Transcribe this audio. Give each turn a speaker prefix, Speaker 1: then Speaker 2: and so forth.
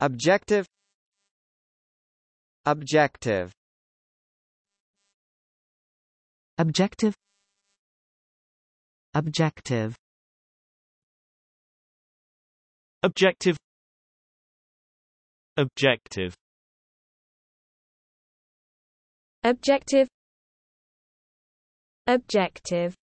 Speaker 1: Objective Objective Objective Objective Objective Objective Objective Objective